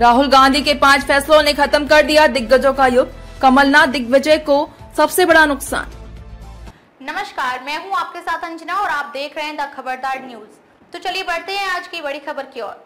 राहुल गांधी के पांच फैसलों ने खत्म कर दिया दिग्गजों का युग कमलनाथ दिग्विजय को सबसे बड़ा नुकसान नमस्कार मैं हूं आपके साथ अंजना और आप देख रहे हैं द खबरदार न्यूज तो चलिए बढ़ते हैं आज की बड़ी खबर की ओर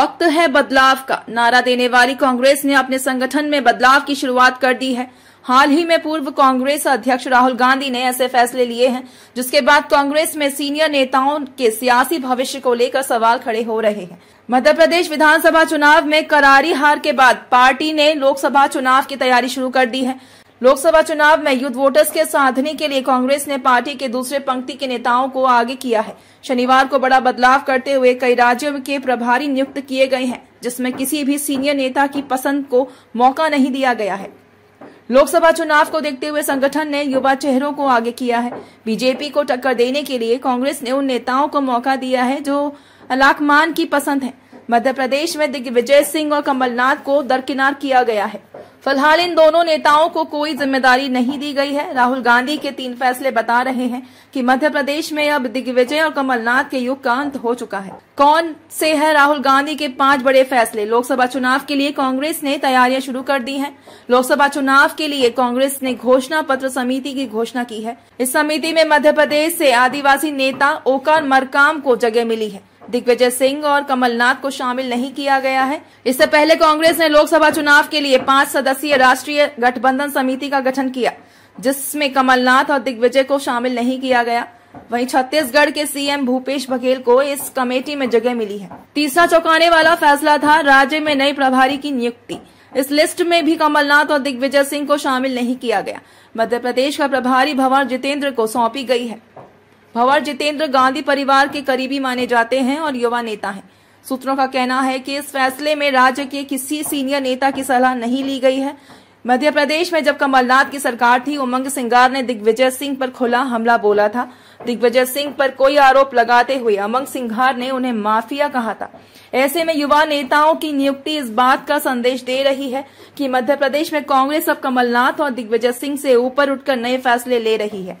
वक्त है बदलाव का नारा देने वाली कांग्रेस ने अपने संगठन में बदलाव की शुरुआत कर दी है हाल ही में पूर्व कांग्रेस अध्यक्ष राहुल गांधी ने ऐसे फैसले लिए हैं जिसके बाद कांग्रेस में सीनियर नेताओं के सियासी भविष्य को लेकर सवाल खड़े हो रहे हैं मध्य प्रदेश विधानसभा चुनाव में करारी हार के बाद पार्टी ने लोकसभा चुनाव की तैयारी शुरू कर दी है लोकसभा चुनाव में युद्ध वोटर्स के साधने के लिए कांग्रेस ने पार्टी के दूसरे पंक्ति के नेताओं को आगे किया है शनिवार को बड़ा बदलाव करते हुए कई राज्यों के प्रभारी नियुक्त किए गए हैं जिसमें किसी भी सीनियर नेता की पसंद को मौका नहीं दिया गया है लोकसभा चुनाव को देखते हुए संगठन ने युवा चेहरों को आगे किया है बीजेपी को टक्कर देने के लिए कांग्रेस ने उन नेताओं को मौका दिया है जो अलाकमान की पसंद है मध्य प्रदेश में दिग्विजय सिंह और कमलनाथ को दरकिनार किया गया है फिलहाल इन दोनों नेताओं को कोई जिम्मेदारी नहीं दी गई है राहुल गांधी के तीन फैसले बता रहे हैं कि मध्य प्रदेश में अब दिग्विजय और कमलनाथ के युग का अंत हो चुका है कौन से है राहुल गांधी के पांच बड़े फैसले लोकसभा चुनाव के लिए कांग्रेस ने तैयारियां शुरू कर दी है लोकसभा चुनाव के लिए कांग्रेस ने घोषणा पत्र समिति की घोषणा की है इस समिति में मध्य प्रदेश से आदिवासी नेता ओकार मरकाम को जगह मिली है दिग्विजय सिंह और कमलनाथ को शामिल नहीं किया गया है इससे पहले कांग्रेस ने लोकसभा चुनाव के लिए पांच सदस्यीय राष्ट्रीय गठबंधन समिति का गठन किया जिसमें कमलनाथ और दिग्विजय को शामिल नहीं किया गया वहीं छत्तीसगढ़ के सीएम भूपेश बघेल को इस कमेटी में जगह मिली है तीसरा चौंकाने वाला फैसला था राज्य में नई प्रभारी की नियुक्ति इस लिस्ट में भी कमलनाथ और दिग्विजय सिंह को शामिल नहीं किया गया मध्य प्रदेश का प्रभारी भवन जितेंद्र को सौंपी गई है भंवर जितेंद्र गांधी परिवार के करीबी माने जाते हैं और युवा नेता हैं सूत्रों का कहना है कि इस फैसले में राज्य के किसी सीनियर नेता की सलाह नहीं ली गई है मध्य प्रदेश में जब कमलनाथ की सरकार थी उमंग सिंगार ने दिग्विजय सिंह पर खुला हमला बोला था दिग्विजय सिंह पर कोई आरोप लगाते हुए अमंग सिंघार ने उन्हें माफिया कहा था ऐसे में युवा नेताओं की नियुक्ति इस बात का संदेश दे रही है कि मध्य प्रदेश में कांग्रेस अब कमलनाथ और दिग्विजय सिंह से ऊपर उठकर नए फैसले ले रही है